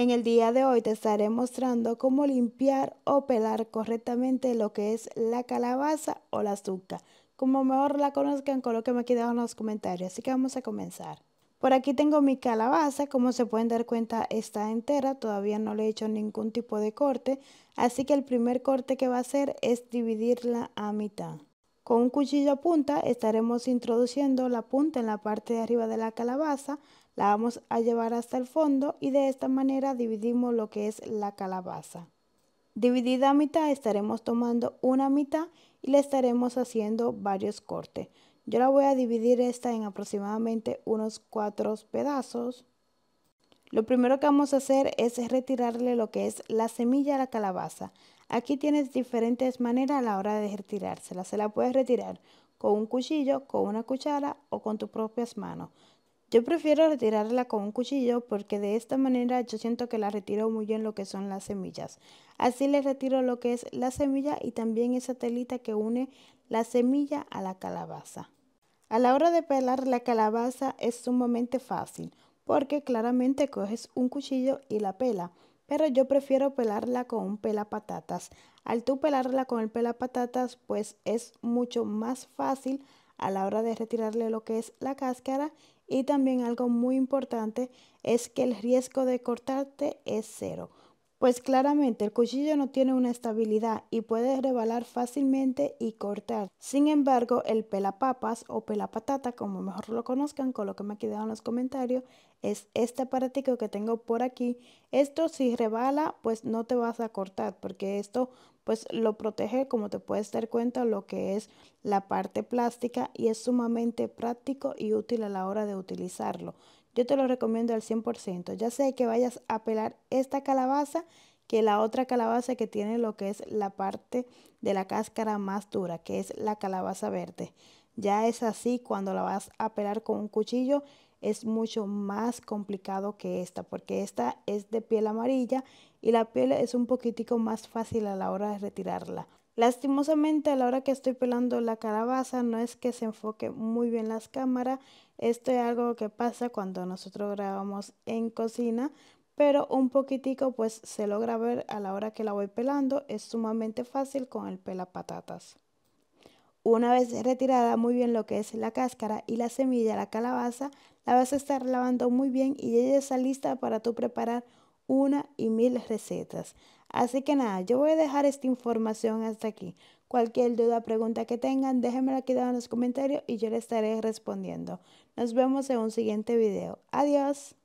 En el día de hoy te estaré mostrando cómo limpiar o pelar correctamente lo que es la calabaza o la azúcar. Como mejor la conozcan, colóquenme aquí debajo en los comentarios. Así que vamos a comenzar. Por aquí tengo mi calabaza, como se pueden dar cuenta está entera, todavía no le he hecho ningún tipo de corte, así que el primer corte que va a hacer es dividirla a mitad. Con un cuchillo a punta estaremos introduciendo la punta en la parte de arriba de la calabaza, la vamos a llevar hasta el fondo y de esta manera dividimos lo que es la calabaza. Dividida a mitad estaremos tomando una mitad y le estaremos haciendo varios cortes. Yo la voy a dividir esta en aproximadamente unos cuatro pedazos. Lo primero que vamos a hacer es retirarle lo que es la semilla a la calabaza. Aquí tienes diferentes maneras a la hora de retirársela. Se la puedes retirar con un cuchillo, con una cuchara o con tus propias manos. Yo prefiero retirarla con un cuchillo porque de esta manera yo siento que la retiro muy bien lo que son las semillas. Así le retiro lo que es la semilla y también esa telita que une la semilla a la calabaza. A la hora de pelar la calabaza es sumamente fácil porque claramente coges un cuchillo y la pela pero yo prefiero pelarla con un pelapatatas. Al tú pelarla con el pelapatatas, pues es mucho más fácil a la hora de retirarle lo que es la cáscara y también algo muy importante es que el riesgo de cortarte es cero pues claramente el cuchillo no tiene una estabilidad y puede rebalar fácilmente y cortar. Sin embargo, el pelapapas o pelapatata, como mejor lo conozcan, con me ha quedado en los comentarios, es este aparatico que tengo por aquí. Esto si rebala, pues no te vas a cortar porque esto pues lo protege, como te puedes dar cuenta, lo que es la parte plástica y es sumamente práctico y útil a la hora de utilizarlo. Yo te lo recomiendo al 100%. Ya sé que vayas a pelar esta calabaza que la otra calabaza que tiene lo que es la parte de la cáscara más dura, que es la calabaza verde. Ya es así cuando la vas a pelar con un cuchillo es mucho más complicado que esta porque esta es de piel amarilla y la piel es un poquitico más fácil a la hora de retirarla. Lastimosamente a la hora que estoy pelando la calabaza no es que se enfoque muy bien las cámaras esto es algo que pasa cuando nosotros grabamos en cocina, pero un poquitico pues se logra ver a la hora que la voy pelando. Es sumamente fácil con el patatas. Una vez retirada muy bien lo que es la cáscara y la semilla, la calabaza, la vas a estar lavando muy bien y ya está lista para tú preparar una y mil recetas. Así que nada, yo voy a dejar esta información hasta aquí. Cualquier duda, o pregunta que tengan, déjenmela aquí en los comentarios y yo les estaré respondiendo. Nos vemos en un siguiente video. Adiós.